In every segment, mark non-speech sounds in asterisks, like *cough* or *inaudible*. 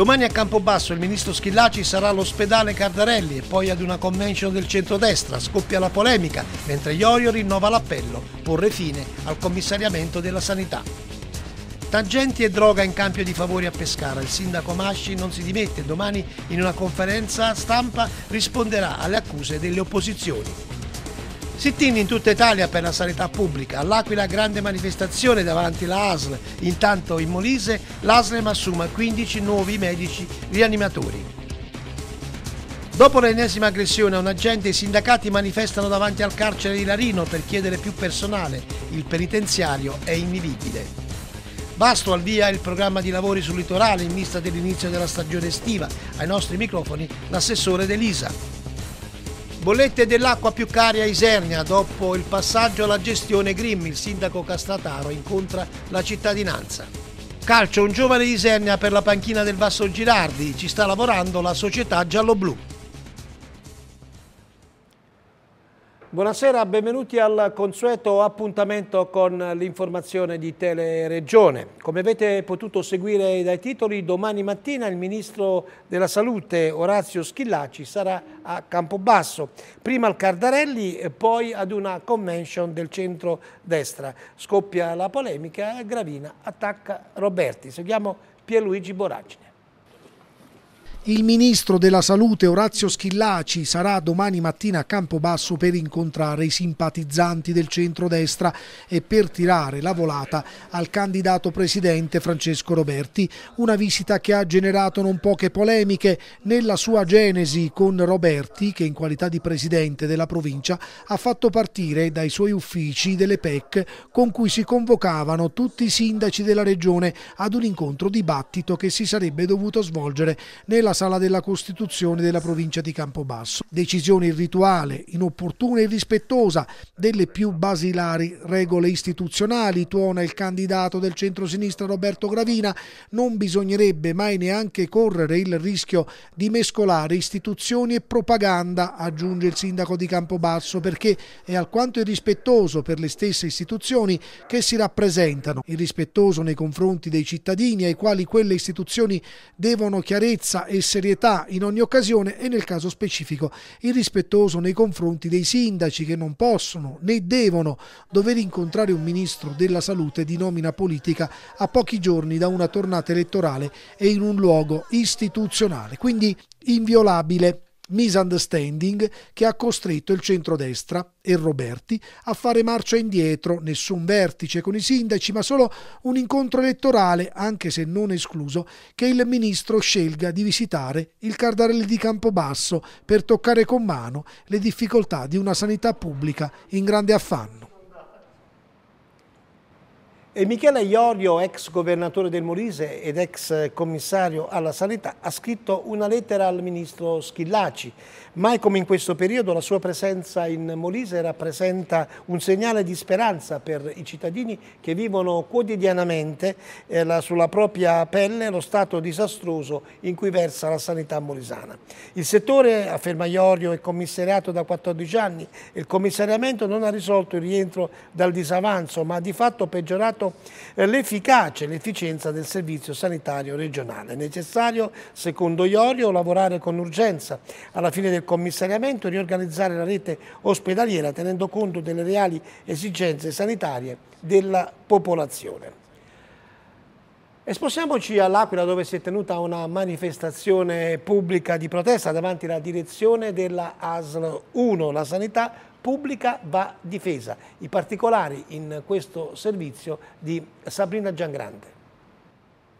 Domani a Campobasso il ministro Schillaci sarà all'ospedale Cardarelli e poi ad una convention del centrodestra. Scoppia la polemica, mentre Iorio rinnova l'appello, porre fine al commissariamento della sanità. Tangenti e droga in cambio di favori a Pescara. Il sindaco Masci non si dimette. Domani in una conferenza stampa risponderà alle accuse delle opposizioni. Sittini in tutta Italia per la sanità pubblica, all'Aquila grande manifestazione davanti alla ASL, intanto in Molise l'ASLEM assuma 15 nuovi medici rianimatori. Dopo l'ennesima aggressione a un agente, i sindacati manifestano davanti al carcere di Larino per chiedere più personale, il penitenziario è invivibile. Basto al via il programma di lavori sul litorale in vista dell'inizio della stagione estiva, ai nostri microfoni l'assessore Delisa. Bollette dell'acqua più cari a Isernia. Dopo il passaggio alla gestione Grimm, il sindaco Castataro incontra la cittadinanza. Calcio, un giovane di Isernia per la panchina del Basso Girardi. Ci sta lavorando la società giallo-blu. Buonasera, benvenuti al consueto appuntamento con l'informazione di Teleregione. Come avete potuto seguire dai titoli, domani mattina il Ministro della Salute Orazio Schillaci sarà a Campobasso, prima al Cardarelli e poi ad una convention del centro-destra. Scoppia la polemica e Gravina attacca Roberti. Seguiamo Pierluigi Boragine. Il ministro della Salute Orazio Schillaci sarà domani mattina a Campobasso per incontrare i simpatizzanti del centrodestra e per tirare la volata al candidato presidente Francesco Roberti. Una visita che ha generato non poche polemiche nella sua genesi con Roberti che in qualità di presidente della provincia ha fatto partire dai suoi uffici delle PEC con cui si convocavano tutti i sindaci della regione ad un incontro dibattito che si sarebbe dovuto svolgere nella la Sala della Costituzione della provincia di Campobasso. Decisione irrituale, inopportuna e irrispettosa delle più basilari regole istituzionali, tuona il candidato del centro-sinistra Roberto Gravina, non bisognerebbe mai neanche correre il rischio di mescolare istituzioni e propaganda, aggiunge il sindaco di Campobasso, perché è alquanto irrispettoso per le stesse istituzioni che si rappresentano, irrispettoso nei confronti dei cittadini ai quali quelle istituzioni devono chiarezza e serietà in ogni occasione e nel caso specifico irrispettoso nei confronti dei sindaci che non possono né devono dover incontrare un ministro della salute di nomina politica a pochi giorni da una tornata elettorale e in un luogo istituzionale, quindi inviolabile misunderstanding che ha costretto il centrodestra e Roberti a fare marcia indietro, nessun vertice con i sindaci, ma solo un incontro elettorale, anche se non escluso che il ministro scelga di visitare il Cardarelli di Campobasso per toccare con mano le difficoltà di una sanità pubblica in grande affanno. E Michela Iorio, ex governatore del Molise ed ex commissario alla sanità, ha scritto una lettera al ministro Schillaci. Mai come in questo periodo la sua presenza in Molise rappresenta un segnale di speranza per i cittadini che vivono quotidianamente eh, la, sulla propria pelle lo stato disastroso in cui versa la sanità molisana. Il settore, afferma Iorio, è commissariato da 14 anni e il commissariamento non ha risolto il rientro dal disavanzo, ma ha di fatto peggiorato migliorato eh, l'efficacia e l'efficienza del servizio sanitario regionale. È necessario, secondo Iorio, lavorare con urgenza alla fine del commissariamento e riorganizzare la rete ospedaliera tenendo conto delle reali esigenze sanitarie della popolazione. E spostiamoci all'Aquila dove si è tenuta una manifestazione pubblica di protesta davanti alla direzione della ASL 1. La sanità pubblica va difesa. I particolari in questo servizio di Sabrina Giangrande.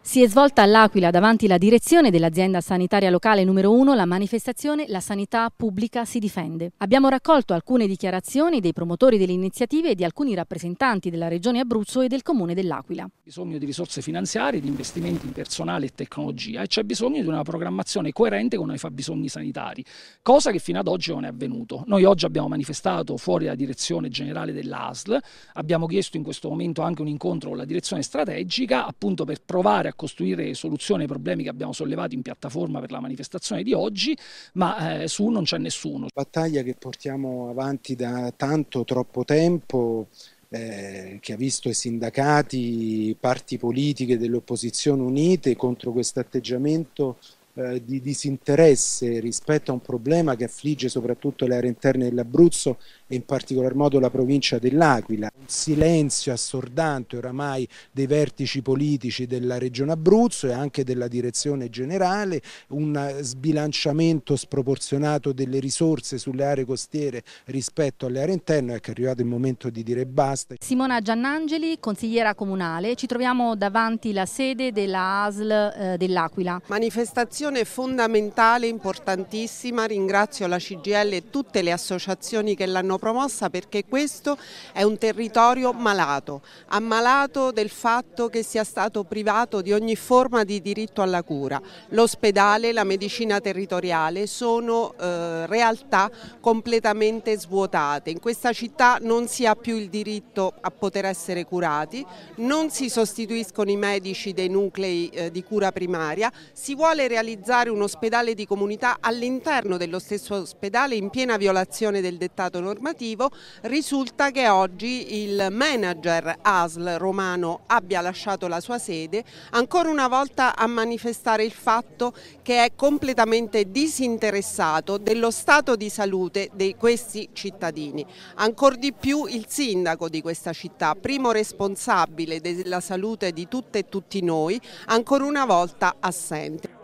Si è svolta all'Aquila davanti alla direzione dell'azienda sanitaria locale numero 1 la manifestazione La sanità pubblica si difende. Abbiamo raccolto alcune dichiarazioni dei promotori delle iniziative e di alcuni rappresentanti della regione Abruzzo e del comune dell'Aquila. C'è bisogno di risorse finanziarie, di investimenti in personale e tecnologia e c'è bisogno di una programmazione coerente con i fabbisogni sanitari, cosa che fino ad oggi non è avvenuto. Noi oggi abbiamo manifestato fuori la direzione generale dell'ASL, abbiamo chiesto in questo momento anche un incontro con la direzione strategica appunto per provare a a costruire soluzioni ai problemi che abbiamo sollevato in piattaforma per la manifestazione di oggi, ma eh, su non c'è nessuno. Battaglia che portiamo avanti da tanto, troppo tempo, eh, che ha visto i sindacati, parti politiche dell'opposizione unite contro questo atteggiamento eh, di disinteresse rispetto a un problema che affligge soprattutto le aree interne dell'Abruzzo e in particolar modo la provincia dell'Aquila, un silenzio assordante oramai dei vertici politici della regione Abruzzo e anche della direzione generale, un sbilanciamento sproporzionato delle risorse sulle aree costiere rispetto alle aree interne, ecco, è arrivato il momento di dire basta. Simona Giannangeli, consigliera comunale, ci troviamo davanti la sede della ASL eh, dell'Aquila. Manifestazione fondamentale, importantissima, ringrazio la CGL e tutte le associazioni che l'hanno promossa perché questo è un territorio malato, ammalato del fatto che sia stato privato di ogni forma di diritto alla cura. L'ospedale, la medicina territoriale sono eh, realtà completamente svuotate. In questa città non si ha più il diritto a poter essere curati, non si sostituiscono i medici dei nuclei eh, di cura primaria, si vuole realizzare un ospedale di comunità all'interno dello stesso ospedale in piena violazione del dettato normativo informativo risulta che oggi il manager ASL romano abbia lasciato la sua sede ancora una volta a manifestare il fatto che è completamente disinteressato dello stato di salute di questi cittadini. Ancora di più il sindaco di questa città, primo responsabile della salute di tutte e tutti noi, ancora una volta assente.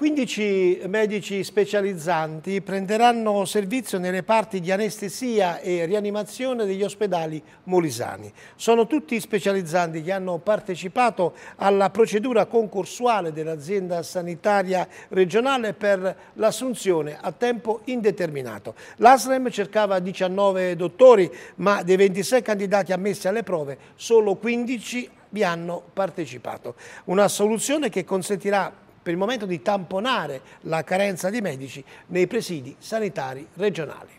15 medici specializzanti prenderanno servizio nelle parti di anestesia e rianimazione degli ospedali molisani. Sono tutti specializzanti che hanno partecipato alla procedura concorsuale dell'azienda sanitaria regionale per l'assunzione a tempo indeterminato. L'ASREM cercava 19 dottori, ma dei 26 candidati ammessi alle prove, solo 15 vi hanno partecipato. Una soluzione che consentirà per il momento di tamponare la carenza di medici nei presidi sanitari regionali.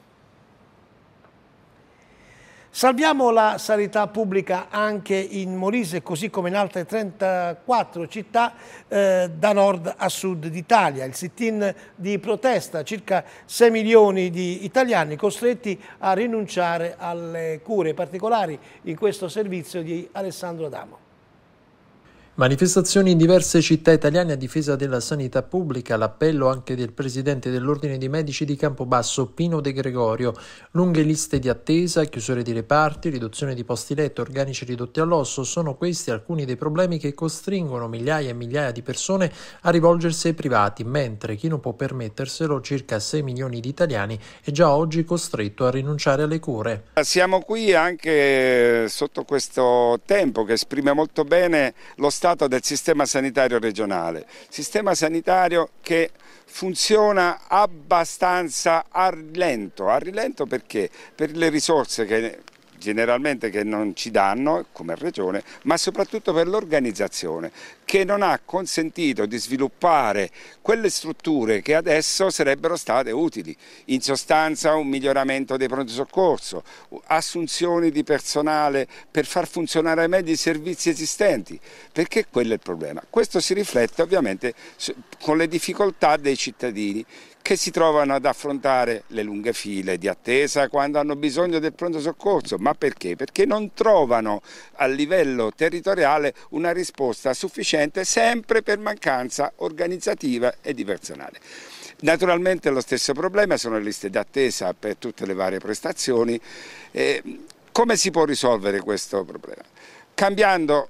Salviamo la sanità pubblica anche in Molise, così come in altre 34 città eh, da nord a sud d'Italia. Il sit-in di protesta, circa 6 milioni di italiani costretti a rinunciare alle cure particolari in questo servizio di Alessandro Adamo. Manifestazioni in diverse città italiane a difesa della sanità pubblica, l'appello anche del presidente dell'Ordine dei Medici di Campobasso, Pino De Gregorio, lunghe liste di attesa, chiusure di reparti, riduzione di posti letto, organici ridotti all'osso, sono questi alcuni dei problemi che costringono migliaia e migliaia di persone a rivolgersi ai privati, mentre chi non può permetterselo, circa 6 milioni di italiani, è già oggi costretto a rinunciare alle cure. Siamo qui anche sotto questo tempo che esprime molto bene lo stato stato del sistema sanitario regionale, sistema sanitario che funziona abbastanza a rilento, a rilento perché? Per le risorse che generalmente che non ci danno come regione, ma soprattutto per l'organizzazione che non ha consentito di sviluppare quelle strutture che adesso sarebbero state utili, in sostanza un miglioramento dei pronto soccorso, assunzioni di personale per far funzionare meglio i servizi esistenti, perché quello è il problema. Questo si riflette ovviamente con le difficoltà dei cittadini che si trovano ad affrontare le lunghe file di attesa quando hanno bisogno del pronto soccorso, ma ma perché? Perché non trovano a livello territoriale una risposta sufficiente sempre per mancanza organizzativa e di personale. Naturalmente lo stesso problema sono le liste d'attesa per tutte le varie prestazioni. Eh, come si può risolvere questo problema? cambiando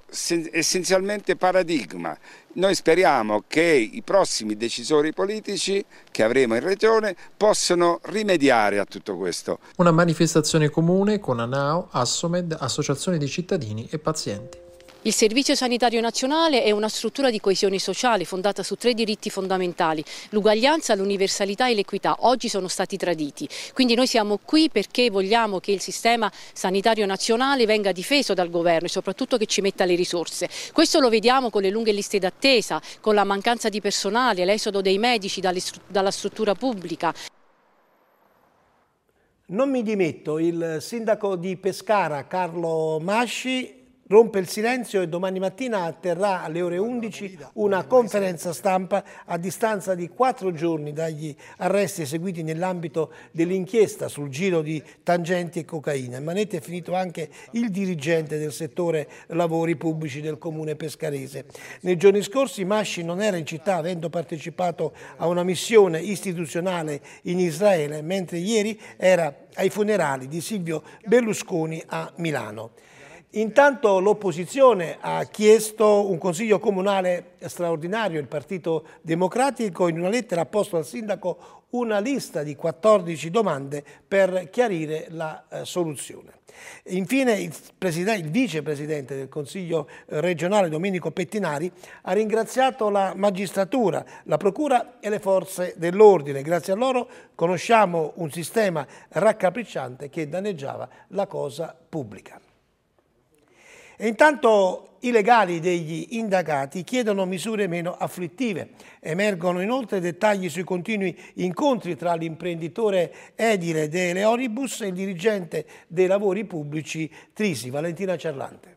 essenzialmente paradigma. Noi speriamo che i prossimi decisori politici che avremo in Regione possano rimediare a tutto questo. Una manifestazione comune con ANAO, Assomed, associazioni di cittadini e pazienti. Il Servizio Sanitario Nazionale è una struttura di coesione sociale fondata su tre diritti fondamentali, l'uguaglianza, l'universalità e l'equità. Oggi sono stati traditi. Quindi noi siamo qui perché vogliamo che il sistema sanitario nazionale venga difeso dal governo e soprattutto che ci metta le risorse. Questo lo vediamo con le lunghe liste d'attesa, con la mancanza di personale, l'esodo dei medici dalla struttura pubblica. Non mi dimetto, il sindaco di Pescara Carlo Masci Rompe il silenzio e domani mattina atterrà alle ore 11 una conferenza stampa a distanza di quattro giorni dagli arresti eseguiti nell'ambito dell'inchiesta sul giro di tangenti e cocaina. In è finito anche il dirigente del settore lavori pubblici del comune pescarese. Nei giorni scorsi Masci non era in città avendo partecipato a una missione istituzionale in Israele, mentre ieri era ai funerali di Silvio Berlusconi a Milano. Intanto l'opposizione ha chiesto un consiglio comunale straordinario, il Partito Democratico in una lettera ha posto al sindaco una lista di 14 domande per chiarire la eh, soluzione. Infine il, il, vicepresidente del Consiglio eh, regionale Domenico Pettinari ha ringraziato la magistratura, la procura e le forze dell'ordine. Grazie a loro conosciamo un sistema raccapricciante che danneggiava la cosa pubblica. E intanto i legali degli indagati chiedono misure meno afflittive. Emergono inoltre dettagli sui continui incontri tra l'imprenditore edile delle Oribus e il dirigente dei lavori pubblici Trisi, Valentina Cerlante.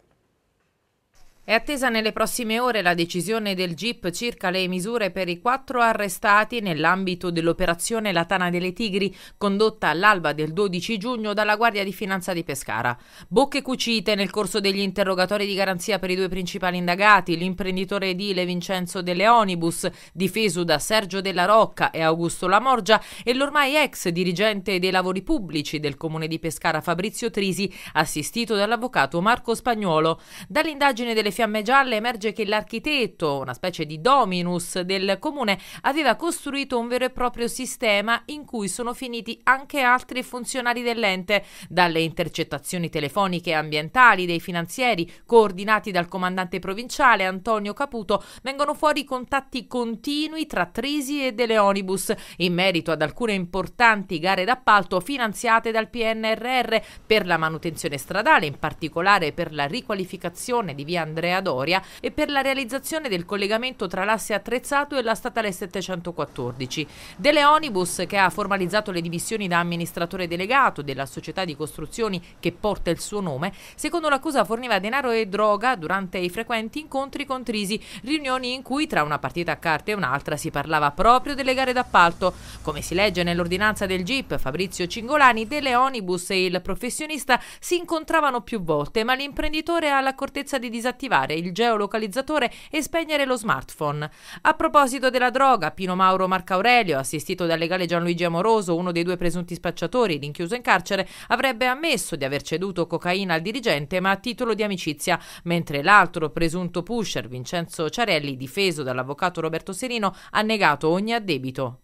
È attesa nelle prossime ore la decisione del GIP circa le misure per i quattro arrestati nell'ambito dell'operazione La Tana delle Tigri, condotta all'alba del 12 giugno dalla Guardia di Finanza di Pescara. Bocche cucite nel corso degli interrogatori di garanzia per i due principali indagati, l'imprenditore edile Vincenzo De Leonibus, difeso da Sergio Della Rocca e Augusto Lamorgia, e l'ormai ex dirigente dei lavori pubblici del comune di Pescara Fabrizio Trisi, assistito dall'avvocato Marco Spagnuolo. Dall'indagine delle Fiamme Gialle emerge che l'architetto, una specie di dominus del comune, aveva costruito un vero e proprio sistema in cui sono finiti anche altri funzionari dell'ente, dalle intercettazioni telefoniche e ambientali dei finanzieri coordinati dal comandante provinciale Antonio Caputo, vengono fuori contatti continui tra Trisi e De Leonibus in merito ad alcune importanti gare d'appalto finanziate dal PNRR per la manutenzione stradale, in particolare per la riqualificazione di via Andrea Ivrea Doria e per la realizzazione del collegamento tra l'asse attrezzato e la statale 714. Delle Onibus, che ha formalizzato le dimissioni da amministratore delegato della società di costruzioni che porta il suo nome, secondo l'accusa forniva denaro e droga durante i frequenti incontri con Trisi, riunioni in cui tra una partita a carte e un'altra si parlava proprio delle gare d'appalto. Come si legge nell'ordinanza del GIP, Fabrizio Cingolani, Dele Onibus e il professionista si incontravano più volte, ma l'imprenditore ha l'accortezza di disattivare attivare il geolocalizzatore e spegnere lo smartphone. A proposito della droga, Pino Mauro Marcaurelio, assistito dal legale Gianluigi Amoroso, uno dei due presunti spacciatori rinchiuso in carcere, avrebbe ammesso di aver ceduto cocaina al dirigente ma a titolo di amicizia, mentre l'altro presunto pusher, Vincenzo Ciarelli, difeso dall'avvocato Roberto Serino, ha negato ogni addebito.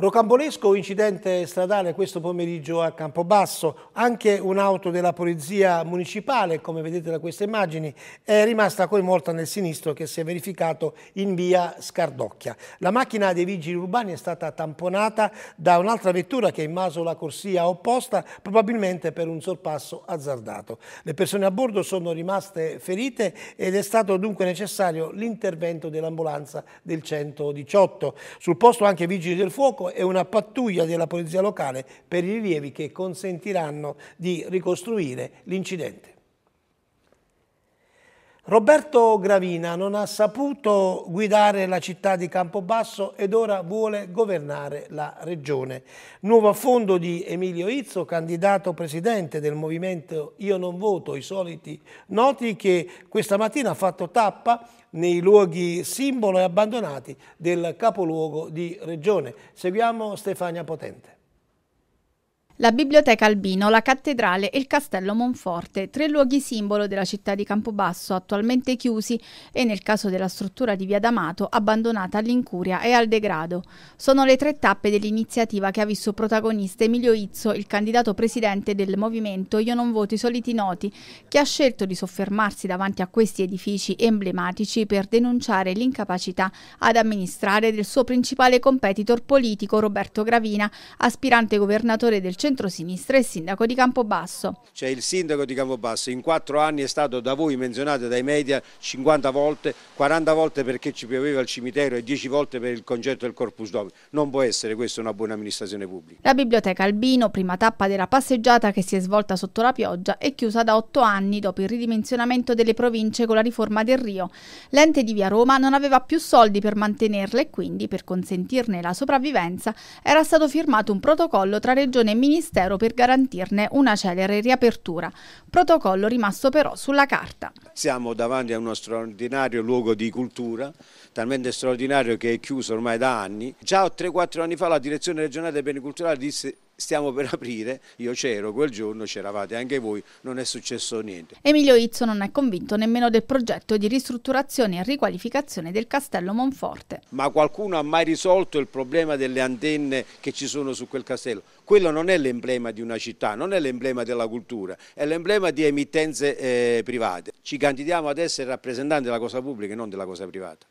Rocambolesco incidente stradale questo pomeriggio a Campobasso, anche un'auto della Polizia Municipale, come vedete da queste immagini, è rimasta coinvolta nel sinistro che si è verificato in via Scardocchia. La macchina dei vigili urbani è stata tamponata da un'altra vettura che ha invaso la corsia opposta, probabilmente per un sorpasso azzardato. Le persone a bordo sono rimaste ferite ed è stato dunque necessario l'intervento dell'ambulanza del 118. Sul posto anche vigili del fuoco e una pattuglia della polizia locale per i rilievi che consentiranno di ricostruire l'incidente. Roberto Gravina non ha saputo guidare la città di Campobasso ed ora vuole governare la regione. Nuovo affondo di Emilio Izzo, candidato presidente del movimento Io non voto, i soliti noti che questa mattina ha fatto tappa nei luoghi simbolo e abbandonati del capoluogo di regione. Seguiamo Stefania Potente. La Biblioteca Albino, la Cattedrale e il Castello Monforte, tre luoghi simbolo della città di Campobasso, attualmente chiusi e nel caso della struttura di Via D'Amato abbandonata all'incuria e al degrado. Sono le tre tappe dell'iniziativa che ha visto protagonista Emilio Izzo, il candidato presidente del movimento Io non voto i soliti noti, che ha scelto di soffermarsi davanti a questi edifici emblematici per denunciare l'incapacità ad amministrare del suo principale competitor politico Roberto Gravina, aspirante governatore del centro centrosinistra e il sindaco di Campobasso. C'è il sindaco di Campobasso, in quattro anni è stato da voi menzionato dai media 50 volte, 40 volte perché ci pioveva il cimitero e 10 volte per il concerto del Corpus Domini. Non può essere questa una buona amministrazione pubblica. La biblioteca Albino, prima tappa della passeggiata che si è svolta sotto la pioggia, è chiusa da otto anni dopo il ridimensionamento delle province con la riforma del Rio. L'ente di Via Roma non aveva più soldi per mantenerla e quindi per consentirne la sopravvivenza era stato firmato un protocollo tra regione e ministro Ministero per garantirne una celere riapertura, protocollo rimasto però sulla carta. Siamo davanti a uno straordinario luogo di cultura, talmente straordinario che è chiuso ormai da anni. Già 3-4 anni fa la direzione regionale dei beni culturali disse stiamo per *laughs* aprire, io c'ero quel giorno, c'eravate anche voi, non è successo niente. Emilio Izzo non è convinto nemmeno del progetto di ristrutturazione e riqualificazione del castello Monforte. Ma qualcuno ha mai risolto il problema delle antenne che ci sono su quel castello? Quello non è l'emblema di una città, non è l'emblema della cultura, è l'emblema di emittenze eh, private. Ci candidiamo ad essere rappresentanti della cosa pubblica e non della cosa privata.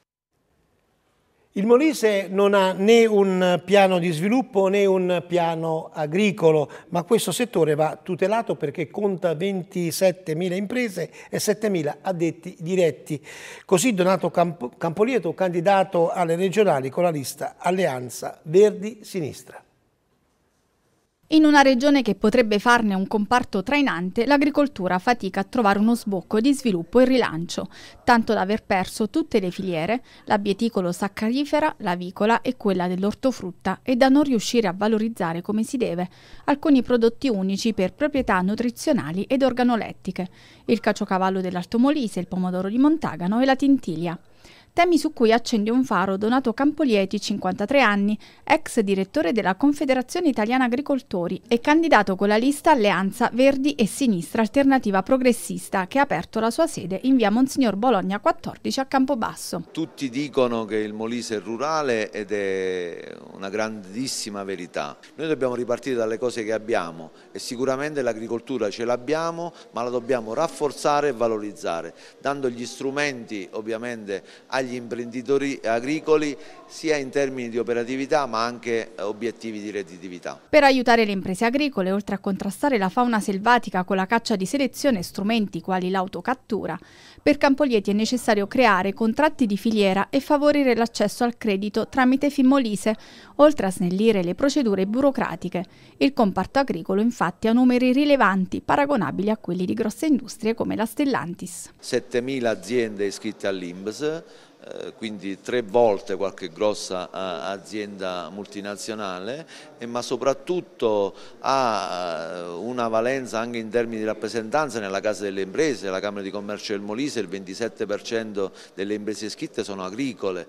Il Molise non ha né un piano di sviluppo né un piano agricolo, ma questo settore va tutelato perché conta 27.000 imprese e 7.000 addetti diretti. Così Donato Campolieto, candidato alle regionali con la lista Alleanza Verdi-Sinistra. In una regione che potrebbe farne un comparto trainante, l'agricoltura fatica a trovare uno sbocco di sviluppo e rilancio, tanto da aver perso tutte le filiere, la bieticolo-saccarifera, vicola e quella dell'ortofrutta, e da non riuscire a valorizzare come si deve alcuni prodotti unici per proprietà nutrizionali ed organolettiche, il caciocavallo dell'Altomolise, il pomodoro di Montagano e la tintiglia temi su cui accende un faro Donato Campolieti, 53 anni, ex direttore della Confederazione Italiana Agricoltori e candidato con la lista Alleanza Verdi e Sinistra Alternativa Progressista, che ha aperto la sua sede in via Monsignor Bologna 14 a Campobasso. Tutti dicono che il Molise è rurale ed è una grandissima verità. Noi dobbiamo ripartire dalle cose che abbiamo e sicuramente l'agricoltura ce l'abbiamo, ma la dobbiamo rafforzare e valorizzare, dando gli strumenti ovviamente agli agli imprenditori agricoli sia in termini di operatività ma anche eh, obiettivi di redditività. Per aiutare le imprese agricole, oltre a contrastare la fauna selvatica con la caccia di selezione e strumenti quali l'autocattura, per Campolieti è necessario creare contratti di filiera e favorire l'accesso al credito tramite Fimmolise, oltre a snellire le procedure burocratiche. Il comparto agricolo infatti ha numeri rilevanti, paragonabili a quelli di grosse industrie come la Stellantis. 7.000 aziende iscritte all'Inbs eh, quindi tre volte qualche grossa eh, azienda multinazionale, eh, ma soprattutto ha una valenza anche in termini di rappresentanza nella Casa delle Imprese, la Camera di Commercio del Molise, il 27% delle imprese iscritte sono agricole.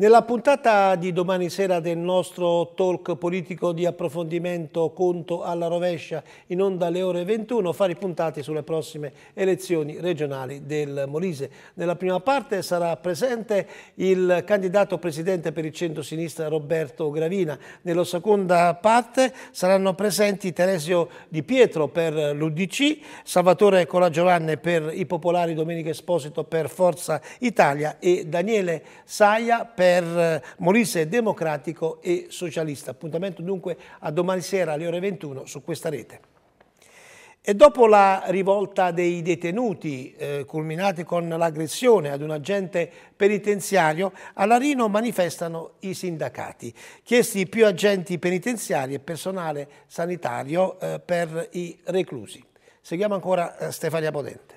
Nella puntata di domani sera del nostro talk politico di approfondimento conto alla rovescia in onda alle ore 21 fare i puntati sulle prossime elezioni regionali del Molise. Nella prima parte sarà presente il candidato presidente per il centro-sinistra Roberto Gravina. Nella seconda parte saranno presenti Teresio Di Pietro per l'Udc, Salvatore Colagiovanne per i Popolari, Domenico Esposito per Forza Italia e Daniele Saia per per eh, Molise Democratico e Socialista. Appuntamento dunque a domani sera alle ore 21 su questa rete. E dopo la rivolta dei detenuti, eh, culminati con l'aggressione ad un agente penitenziario, a Larino manifestano i sindacati, chiesti più agenti penitenziari e personale sanitario eh, per i reclusi. Seguiamo ancora eh, Stefania Podente.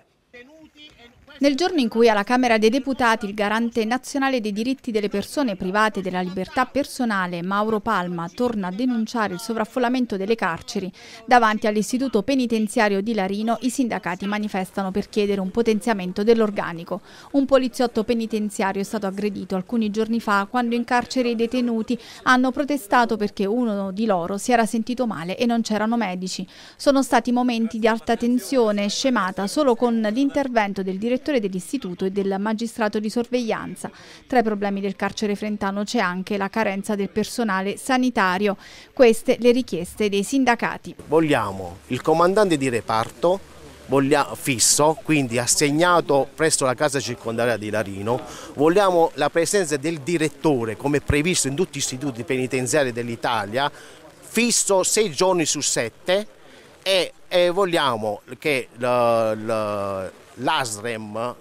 Nel giorno in cui alla Camera dei Deputati il garante nazionale dei diritti delle persone private della libertà personale, Mauro Palma, torna a denunciare il sovraffollamento delle carceri, davanti all'istituto penitenziario di Larino i sindacati manifestano per chiedere un potenziamento dell'organico. Un poliziotto penitenziario è stato aggredito alcuni giorni fa quando in carcere i detenuti hanno protestato perché uno di loro si era sentito male e non c'erano medici. Sono stati momenti di alta tensione scemata solo con l'intervento del direttore direttore dell'istituto e del magistrato di sorveglianza. Tra i problemi del carcere frentano c'è anche la carenza del personale sanitario. Queste le richieste dei sindacati. Vogliamo il comandante di reparto fisso, quindi assegnato presso la casa circondaria di Larino. Vogliamo la presenza del direttore, come previsto in tutti gli istituti penitenziari dell'Italia, fisso sei giorni su sette e, e vogliamo che la, la, l'ASREM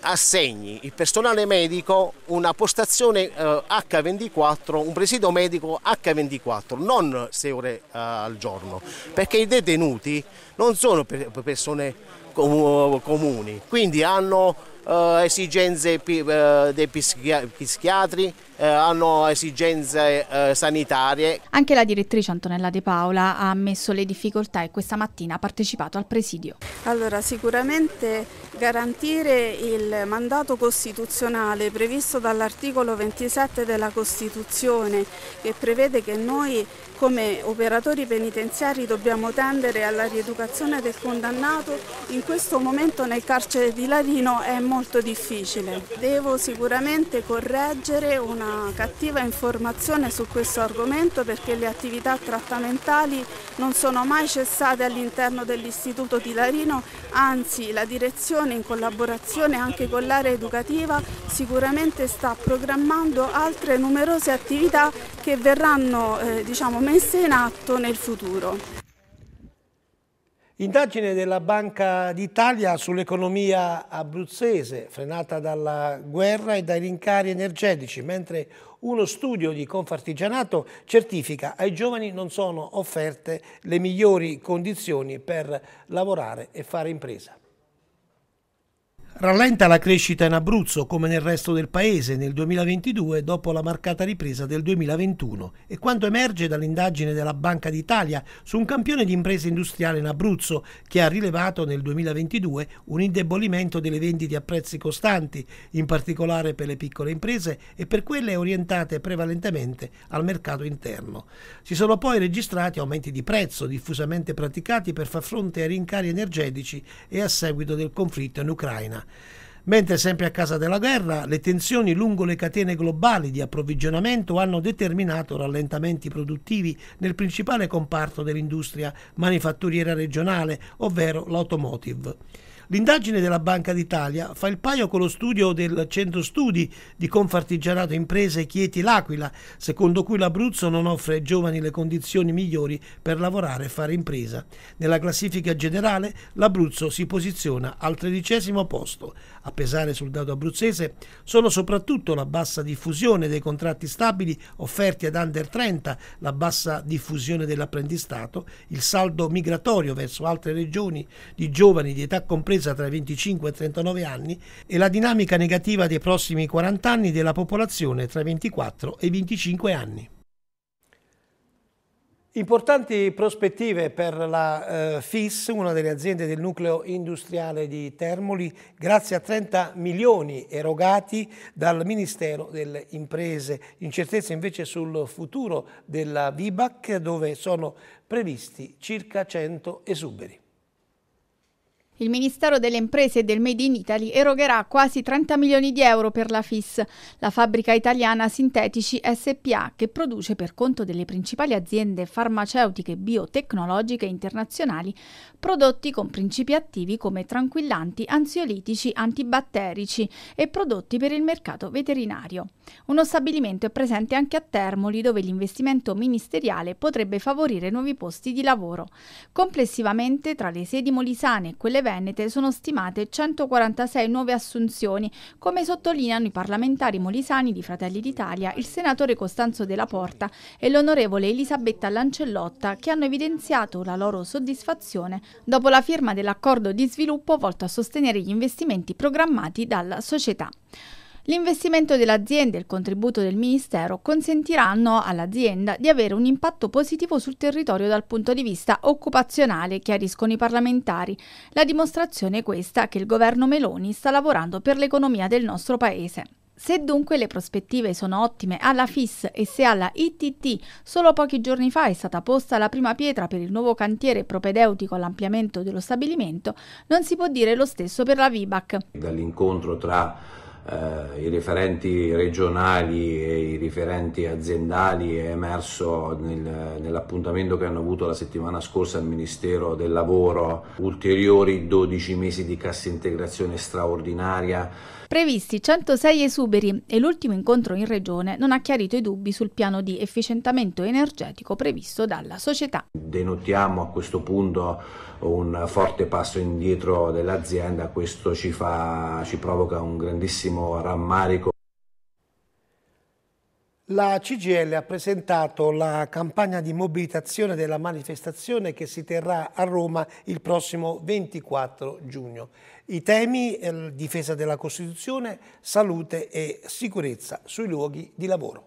assegni il personale medico una postazione eh, H24, un presidio medico H24, non 6 ore eh, al giorno, perché i detenuti non sono per persone comuni, quindi hanno eh, esigenze eh, dei psichiatri, eh, hanno esigenze eh, sanitarie. Anche la direttrice Antonella De Paola ha ammesso le difficoltà e questa mattina ha partecipato al presidio. Allora sicuramente garantire il mandato costituzionale previsto dall'articolo 27 della Costituzione che prevede che noi come operatori penitenziari dobbiamo tendere alla rieducazione del condannato, in questo momento nel carcere di Larino è molto difficile. Devo sicuramente correggere una cattiva informazione su questo argomento perché le attività trattamentali non sono mai cessate all'interno dell'istituto di Larino, anzi la direzione Regione in collaborazione anche con l'area educativa sicuramente sta programmando altre numerose attività che verranno eh, diciamo, messe in atto nel futuro. Indagine della Banca d'Italia sull'economia abruzzese, frenata dalla guerra e dai rincari energetici, mentre uno studio di Confartigianato certifica ai giovani non sono offerte le migliori condizioni per lavorare e fare impresa. Rallenta la crescita in Abruzzo come nel resto del paese nel 2022 dopo la marcata ripresa del 2021 e quanto emerge dall'indagine della Banca d'Italia su un campione di imprese industriali in Abruzzo che ha rilevato nel 2022 un indebolimento delle vendite a prezzi costanti, in particolare per le piccole imprese e per quelle orientate prevalentemente al mercato interno. Si sono poi registrati aumenti di prezzo diffusamente praticati per far fronte ai rincari energetici e a seguito del conflitto in Ucraina. Mentre sempre a casa della guerra, le tensioni lungo le catene globali di approvvigionamento hanno determinato rallentamenti produttivi nel principale comparto dell'industria manifatturiera regionale, ovvero l'automotive. L'indagine della Banca d'Italia fa il paio con lo studio del Centro Studi di Confartigianato Imprese Chieti L'Aquila, secondo cui l'Abruzzo non offre ai giovani le condizioni migliori per lavorare e fare impresa. Nella classifica generale l'Abruzzo si posiziona al tredicesimo posto, a pesare sul dato abruzzese sono soprattutto la bassa diffusione dei contratti stabili offerti ad under 30, la bassa diffusione dell'apprendistato, il saldo migratorio verso altre regioni di giovani di età compresa tra i 25 e i 39 anni e la dinamica negativa dei prossimi 40 anni della popolazione tra i 24 e i 25 anni. Importanti prospettive per la eh, FIS, una delle aziende del nucleo industriale di Termoli, grazie a 30 milioni erogati dal Ministero delle Imprese. Incertezza invece sul futuro della VIBAC, dove sono previsti circa 100 esuberi. Il Ministero delle Imprese e del Made in Italy erogherà quasi 30 milioni di euro per la FIS, la fabbrica italiana sintetici SPA che produce per conto delle principali aziende farmaceutiche e biotecnologiche internazionali prodotti con principi attivi come tranquillanti, ansiolitici, antibatterici e prodotti per il mercato veterinario. Uno stabilimento è presente anche a Termoli dove l'investimento ministeriale potrebbe favorire nuovi posti di lavoro. Complessivamente tra le sedi molisane e quelle venete sono stimate 146 nuove assunzioni, come sottolineano i parlamentari molisani di Fratelli d'Italia, il senatore Costanzo Della Porta e l'onorevole Elisabetta Lancellotta, che hanno evidenziato la loro soddisfazione dopo la firma dell'accordo di sviluppo volto a sostenere gli investimenti programmati dalla società. L'investimento dell'azienda e il contributo del Ministero consentiranno all'azienda di avere un impatto positivo sul territorio dal punto di vista occupazionale, chiariscono i parlamentari. La dimostrazione è questa che il governo Meloni sta lavorando per l'economia del nostro Paese. Se dunque le prospettive sono ottime alla FIS e se alla ITT solo pochi giorni fa è stata posta la prima pietra per il nuovo cantiere propedeutico all'ampliamento dello stabilimento, non si può dire lo stesso per la VIBAC. Dall'incontro tra eh, i referenti regionali e i referenti aziendali è emerso nel, nell'appuntamento che hanno avuto la settimana scorsa al Ministero del Lavoro ulteriori 12 mesi di cassa integrazione straordinaria Previsti 106 esuberi e l'ultimo incontro in regione non ha chiarito i dubbi sul piano di efficientamento energetico previsto dalla società. Denotiamo a questo punto un forte passo indietro dell'azienda, questo ci, fa, ci provoca un grandissimo rammarico. La CGL ha presentato la campagna di mobilitazione della manifestazione che si terrà a Roma il prossimo 24 giugno. I temi eh, difesa della Costituzione, salute e sicurezza sui luoghi di lavoro.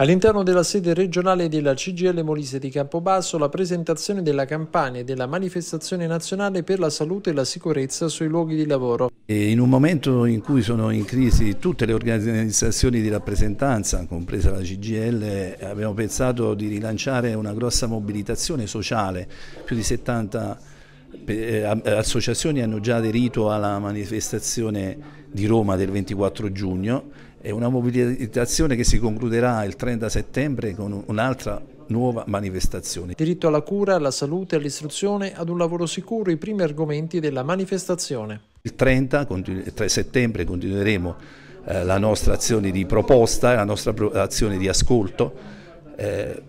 All'interno della sede regionale della CGL Molise di Campobasso la presentazione della campagna e della manifestazione nazionale per la salute e la sicurezza sui luoghi di lavoro. In un momento in cui sono in crisi tutte le organizzazioni di rappresentanza, compresa la CGL, abbiamo pensato di rilanciare una grossa mobilitazione sociale, più di 70 eh, eh, associazioni hanno già aderito alla manifestazione di Roma del 24 giugno, e una mobilitazione che si concluderà il 30 settembre con un'altra nuova manifestazione. Diritto alla cura, alla salute, all'istruzione, ad un lavoro sicuro, i primi argomenti della manifestazione. Il 30 il 3 settembre continueremo eh, la nostra azione di proposta, la nostra azione di ascolto. Eh,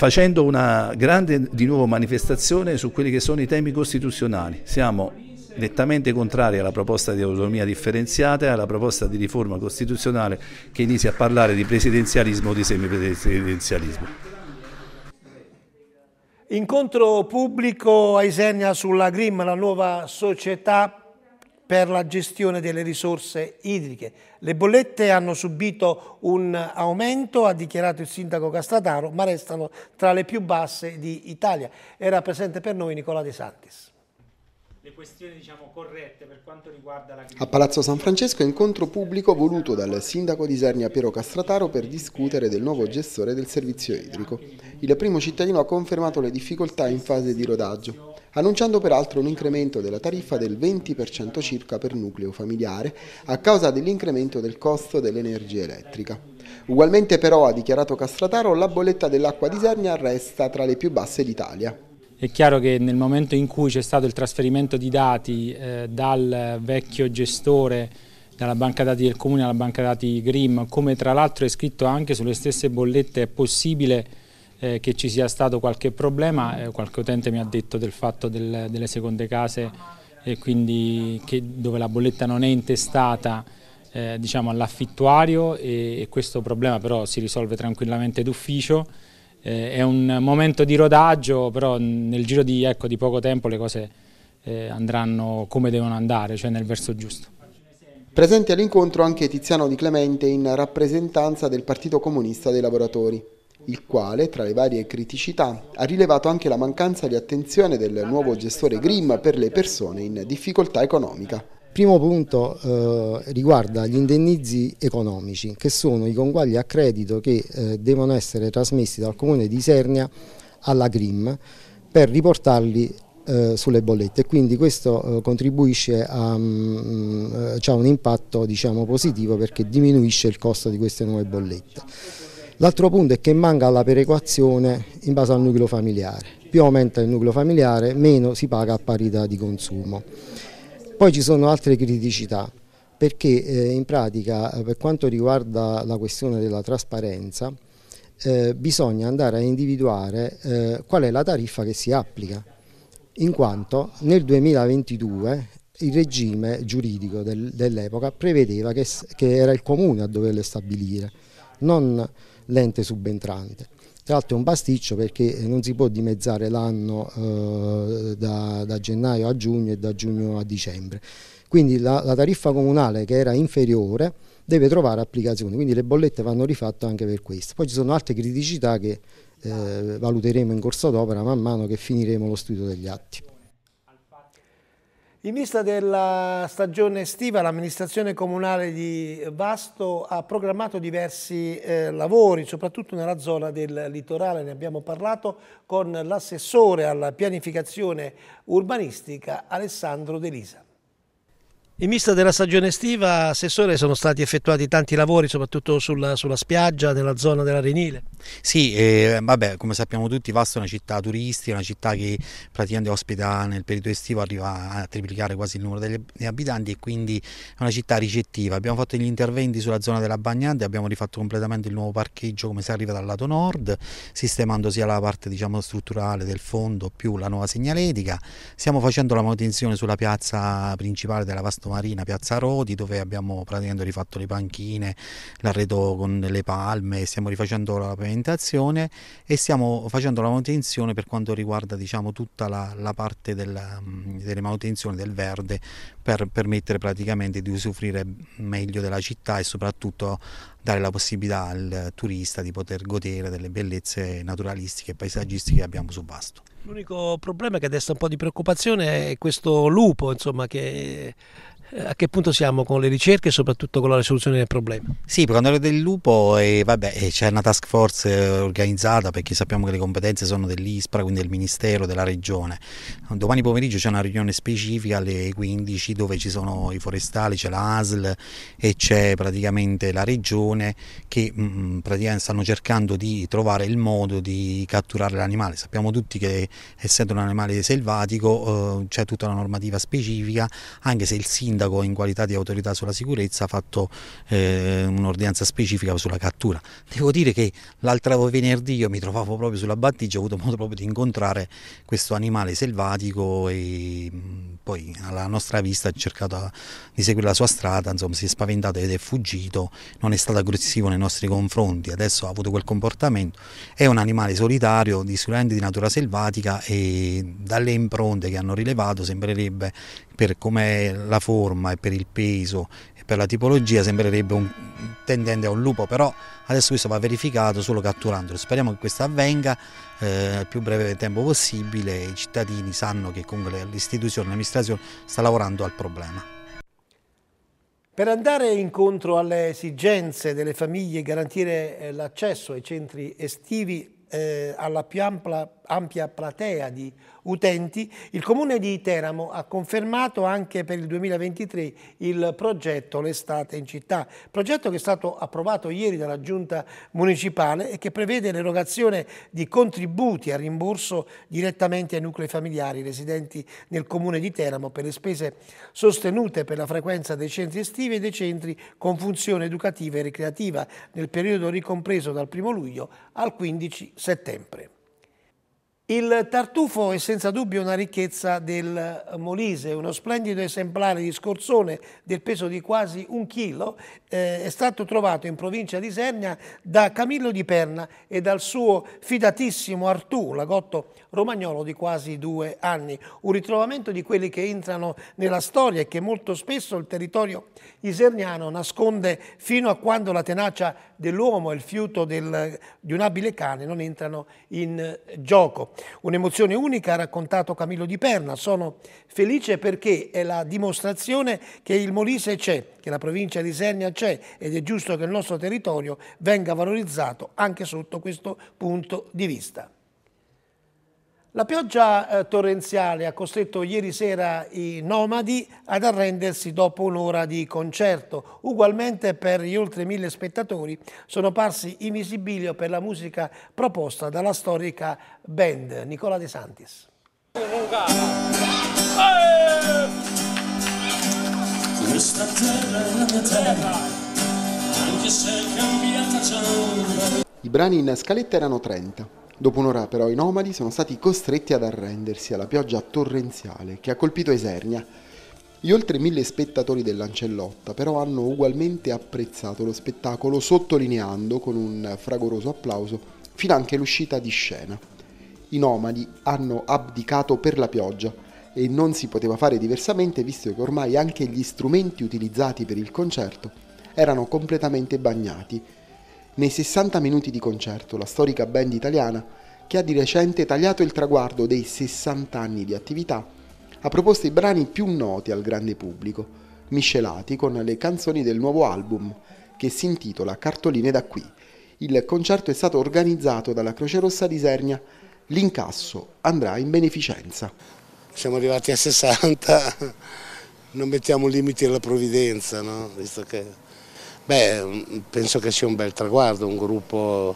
facendo una grande di nuovo manifestazione su quelli che sono i temi costituzionali. Siamo nettamente contrari alla proposta di autonomia differenziata e alla proposta di riforma costituzionale che inizia a parlare di presidenzialismo o di semipresidenzialismo. Incontro pubblico a Isenia sulla Grim, la nuova società per la gestione delle risorse idriche. Le bollette hanno subito un aumento, ha dichiarato il sindaco Castrataro, ma restano tra le più basse di Italia. Era presente per noi Nicola De Santis le questioni diciamo, corrette per quanto riguarda la crisi. A Palazzo San Francesco incontro pubblico voluto dal sindaco di Sarnia Piero Castrataro per discutere del nuovo gestore del servizio idrico. Il primo cittadino ha confermato le difficoltà in fase di rodaggio annunciando peraltro un incremento della tariffa del 20% circa per nucleo familiare a causa dell'incremento del costo dell'energia elettrica. Ugualmente però, ha dichiarato Castrataro, la bolletta dell'acqua di Sernia resta tra le più basse d'Italia. È chiaro che nel momento in cui c'è stato il trasferimento di dati eh, dal vecchio gestore dalla banca dati del comune alla banca dati Grimm, come tra l'altro è scritto anche sulle stesse bollette, è possibile eh, che ci sia stato qualche problema, eh, qualche utente mi ha detto del fatto del, delle seconde case e quindi che, dove la bolletta non è intestata eh, diciamo all'affittuario e, e, questo problema però si risolve tranquillamente d'ufficio. Eh, è un momento di rodaggio, però nel giro di, ecco, di poco tempo le cose eh, andranno come devono andare, cioè nel verso giusto. Presente all'incontro anche Tiziano Di Clemente in rappresentanza del Partito Comunista dei Lavoratori il quale, tra le varie criticità, ha rilevato anche la mancanza di attenzione del nuovo gestore Grimm per le persone in difficoltà economica. Primo punto eh, riguarda gli indennizi economici, che sono i conguagli a credito che eh, devono essere trasmessi dal comune di Isernia alla Grimm per riportarli eh, sulle bollette. e Quindi questo eh, contribuisce a mh, mm, mm, eh, un impatto diciamo, positivo perché diminuisce il costo di queste nuove bollette. L'altro punto è che manca la perequazione in base al nucleo familiare. Più aumenta il nucleo familiare, meno si paga a parità di consumo. Poi ci sono altre criticità, perché eh, in pratica eh, per quanto riguarda la questione della trasparenza, eh, bisogna andare a individuare eh, qual è la tariffa che si applica, in quanto nel 2022 il regime giuridico del, dell'epoca prevedeva che, che, era il comune a doverle stabilire, non l'ente subentrante. Tra l'altro è un pasticcio perché eh, non si può dimezzare l'anno eh, da, da gennaio a giugno e da giugno a dicembre. Quindi la, la tariffa comunale che era inferiore deve trovare applicazione, quindi le bollette vanno rifatte anche per questo. Poi ci sono altre criticità che eh, valuteremo in corso d'opera man mano che finiremo lo studio degli atti. In vista della stagione estiva l'amministrazione comunale di Vasto ha programmato diversi eh, lavori, soprattutto nella zona del litorale, ne abbiamo parlato con l'assessore alla pianificazione urbanistica Alessandro De Lisa. In vista della stagione estiva, Assessore, sono stati effettuati tanti lavori, soprattutto sulla, sulla spiaggia, nella zona dell'Arenile. Sì, eh, vabbè, come sappiamo tutti, Vasto è una città turistica, una città che praticamente ospita nel periodo estivo, arriva a triplicare quasi il numero degli, degli abitanti e quindi è una città ricettiva. Abbiamo fatto gli interventi sulla zona della Bagnante, abbiamo rifatto completamente il nuovo parcheggio come si arriva dal lato nord, sistemando sia la parte diciamo, strutturale del fondo più la nuova segnaletica. Stiamo facendo la manutenzione sulla piazza principale della Vasto Marina, Piazza Rodi, dove abbiamo praticamente rifatto le panchine, l'arredo con le palme, stiamo rifacendo la pavimentazione e stiamo facendo la manutenzione per quanto riguarda diciamo, tutta la, la parte della, mm, delle manutenzioni del verde per permettere praticamente di usufruire meglio della città e soprattutto dare la possibilità al turista di poter godere delle bellezze naturalistiche e paesaggistiche che abbiamo su Vasto. L'unico problema che adesso è un po' di preoccupazione è questo lupo insomma, che eh, a che punto siamo con le ricerche e soprattutto con la risoluzione del problema? Sì, Prognorio del Lupo e, vabbè, eh, c'è una task force eh, organizzata perché sappiamo che le competenze sono dell'ISPRA, quindi del Ministero, della Regione. Domani pomeriggio c'è una riunione specifica alle 15 dove ci sono i forestali, c'è l'ASL e c'è praticamente la Regione che mh, mm, mm, praticamente stanno cercando di trovare il modo di catturare l'animale. Sappiamo tutti che essendo un animale selvatico eh, c'è tutta una normativa specifica, anche se il sindaco sindaco in qualità di autorità sulla sicurezza ha fatto eh, un'ordinanza specifica sulla cattura. Devo dire che l'altro venerdì io mi trovavo proprio sulla battigia, ho avuto modo proprio di incontrare questo animale selvatico e poi alla nostra vista ha cercato ah, di seguire la sua strada, insomma si è spaventato ed è fuggito, non è stato aggressivo nei nostri confronti, adesso ha avuto quel comportamento, è un animale solitario, di sicuramente di natura selvatica e dalle impronte che hanno rilevato sembrerebbe per come è la forma e per il peso e per la tipologia sembrerebbe un, tendente a un lupo, però adesso questo va verificato solo catturandolo. Speriamo che questo avvenga eh, più breve tempo possibile i cittadini sanno che comunque l'istituzione, l'amministrazione sta lavorando al problema. Per andare incontro alle esigenze delle famiglie e garantire eh, l'accesso ai centri estivi eh, alla più ampia, ampia platea di utenti, il Comune di Teramo ha confermato anche per il 2023 il progetto L'estate in città, progetto che è stato approvato ieri dalla Giunta Municipale e che prevede l'erogazione di contributi a rimborso direttamente ai nuclei familiari residenti nel Comune di Teramo per le spese sostenute per la frequenza dei centri estivi e dei centri con funzione educativa e ricreativa nel periodo ricompreso dal 1 luglio al 15 settembre. Il tartufo è senza dubbio una ricchezza del Molise, uno splendido esemplare di scorzone del peso di quasi un chilo, eh, è stato trovato in provincia di Sernia da Camillo di Perna e dal suo fidatissimo Artù, lagotto romagnolo di quasi due anni. Un ritrovamento di quelli che entrano nella storia e che molto spesso il territorio iserniano nasconde fino a quando la tenacia dell'uomo e il fiuto del, di un abile cane non entrano in gioco. Un'emozione unica ha raccontato Camillo Di Perna. Sono felice perché è la dimostrazione che il Molise c'è, che la provincia di Isernia c'è ed è giusto che il nostro territorio venga valorizzato anche sotto questo punto di vista. La pioggia eh, torrenziale ha costretto ieri sera i nomadi ad arrendersi dopo un'ora di concerto. Ugualmente per gli oltre mille spettatori sono parsi in visibilio per la musica proposta dalla storica band Nicola De Santis. I brani in scaletta erano 30. Dopo un'ora però i nomadi sono stati costretti ad arrendersi alla pioggia torrenziale che ha colpito Esernia. Gli oltre mille spettatori dell'Ancellotta però hanno ugualmente apprezzato lo spettacolo sottolineando con un fragoroso applauso anche l'uscita di scena. I nomadi hanno abdicato per la pioggia e non si poteva fare diversamente visto che ormai anche gli strumenti utilizzati per il concerto erano completamente bagnati nei 60 minuti di concerto, la storica band italiana, che ha di recente tagliato il traguardo dei 60 anni di attività, ha proposto i brani più noti al grande pubblico, miscelati con le canzoni del nuovo album, che si intitola Cartoline da qui. Il concerto è stato organizzato dalla Croce Rossa di Sernia. L'incasso andrà in beneficenza. Siamo arrivati a 60, non mettiamo limiti alla provvidenza, no? visto che Beh, mm, penso che sia un bel traguardo, un gruppo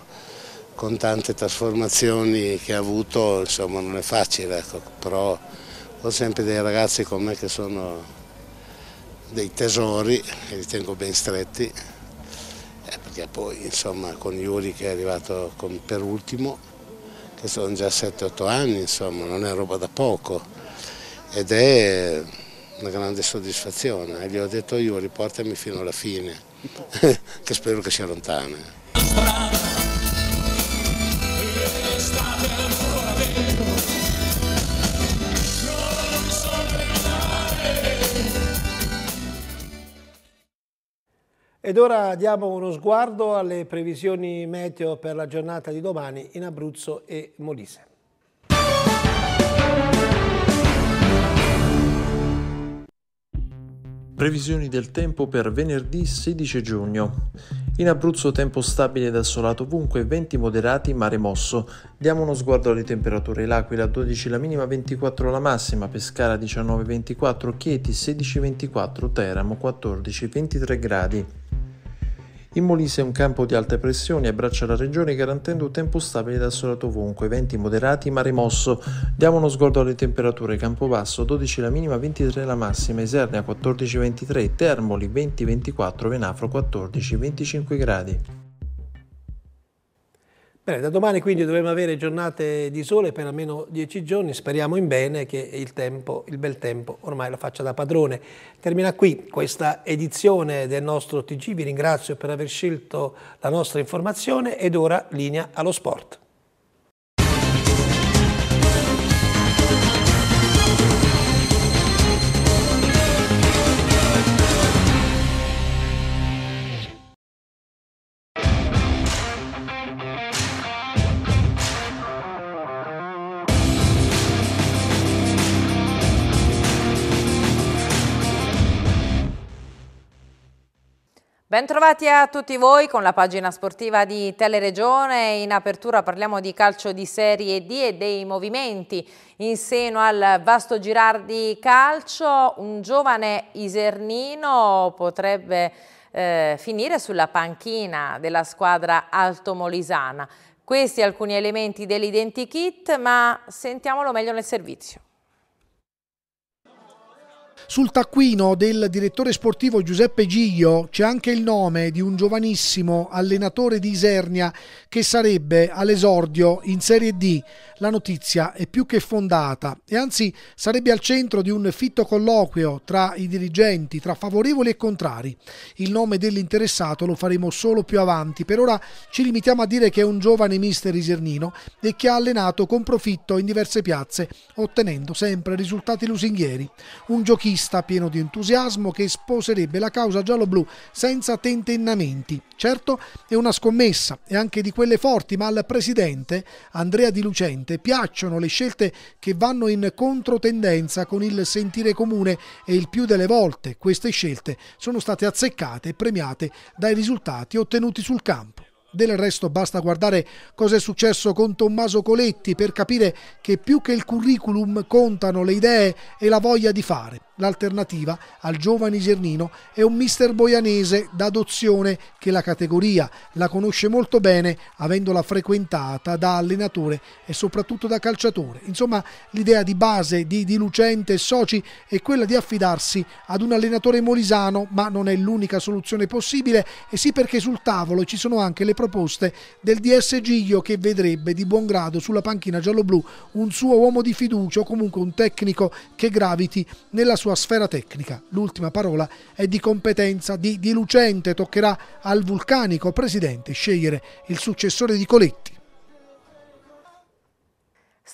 con tante trasformazioni che ha avuto, insomma non è facile, ecco, però ho sempre dei ragazzi con me che sono dei tesori, li tengo ben stretti, eh, perché poi insomma con Iuri che è arrivato con, per ultimo, che sono già 7-8 anni, insomma non è roba da poco ed è una grande soddisfazione, eh. gli ho detto Iuri portami fino alla fine che spero che sia allontana. Ed ora diamo uno sguardo alle previsioni meteo per la giornata di domani in Abruzzo e Molise. Previsioni del tempo per venerdì 16 giugno. In Abruzzo tempo stabile ed assolato ovunque, venti moderati, mare mosso. Diamo uno sguardo alle temperature. L'Aquila 12 la minima, 24 la massima, Pescara 19-24, Chieti 16-24, Teramo 14-23 gradi. Molise è un campo di alte pressioni abbraccia la regione garantendo un tempo stabile da solato ovunque, venti moderati ma rimosso. Diamo uno sguardo alle temperature, campo basso 12 la minima, 23 la massima, Isernia 14-23, Termoli 20-24, Venafro 14-25 gradi. Bene, da domani quindi dovremo avere giornate di sole per almeno dieci giorni, speriamo in bene che il, tempo, il bel tempo ormai lo faccia da padrone. Termina qui questa edizione del nostro TG, vi ringrazio per aver scelto la nostra informazione ed ora linea allo sport. Bentrovati a tutti voi con la pagina sportiva di Teleregione. In apertura parliamo di calcio di Serie D e dei movimenti in seno al vasto girar di calcio. Un giovane isernino potrebbe eh, finire sulla panchina della squadra altomolisana. Questi alcuni elementi dell'identikit, ma sentiamolo meglio nel servizio. Sul taccuino del direttore sportivo Giuseppe Giglio c'è anche il nome di un giovanissimo allenatore di Isernia che sarebbe all'esordio in Serie D. La notizia è più che fondata e anzi sarebbe al centro di un fitto colloquio tra i dirigenti, tra favorevoli e contrari. Il nome dell'interessato lo faremo solo più avanti. Per ora ci limitiamo a dire che è un giovane mister isernino e che ha allenato con profitto in diverse piazze, ottenendo sempre risultati lusinghieri. Un giochino socialista pieno di entusiasmo che sposerebbe la causa giallo-blu senza tentennamenti. Certo, è una scommessa e anche di quelle forti, ma al presidente Andrea Di Lucente piacciono le scelte che vanno in controtendenza con il sentire comune e il più delle volte queste scelte sono state azzeccate e premiate dai risultati ottenuti sul campo. Del resto basta guardare cosa è successo con Tommaso Coletti per capire che più che il curriculum contano le idee e la voglia di fare. L'alternativa al giovane Gernino è un mister boianese d'adozione che la categoria la conosce molto bene avendola frequentata da allenatore e soprattutto da calciatore. Insomma l'idea di base di, di Lucente e soci è quella di affidarsi ad un allenatore molisano ma non è l'unica soluzione possibile e sì perché sul tavolo ci sono anche le proposte del DS Giglio che vedrebbe di buon grado sulla panchina gialloblu un suo uomo di fiducia o comunque un tecnico che graviti nella sua sua sfera tecnica. L'ultima parola è di competenza di Di Lucente, toccherà al vulcanico presidente scegliere il successore di Coletti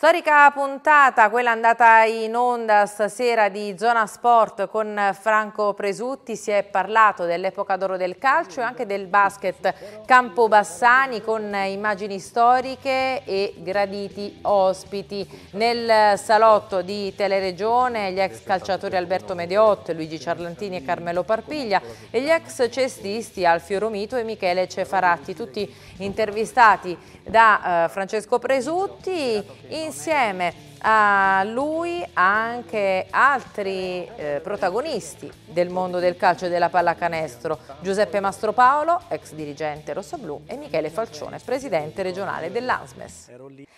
Storica puntata, quella andata in onda stasera di Zona Sport con Franco Presutti, si è parlato dell'epoca d'oro del calcio e anche del basket Campobassani con immagini storiche e graditi ospiti. Nel salotto di Teleregione gli ex calciatori Alberto Mediot, Luigi Ciarlantini e Carmelo Parpiglia e gli ex cestisti Alfio Romito e Michele Cefaratti, tutti intervistati da eh, Francesco Presutti. In insieme a lui anche altri eh, protagonisti del mondo del calcio e della pallacanestro, Giuseppe Mastropaolo, ex dirigente rossoblù e Michele Falcione, presidente regionale dell'ASMES.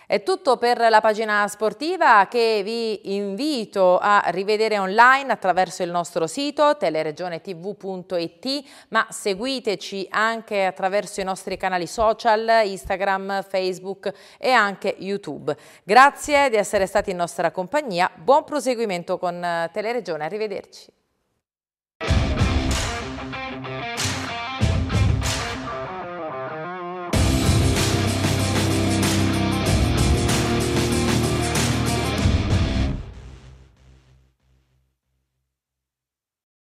È tutto per la pagina sportiva che vi invito a rivedere online attraverso il nostro sito teleregionetv.it, ma seguiteci anche attraverso i nostri canali social, Instagram, Facebook e anche YouTube. Grazie di essere stati stati in nostra compagnia, buon proseguimento con eh, Teleregione, arrivederci.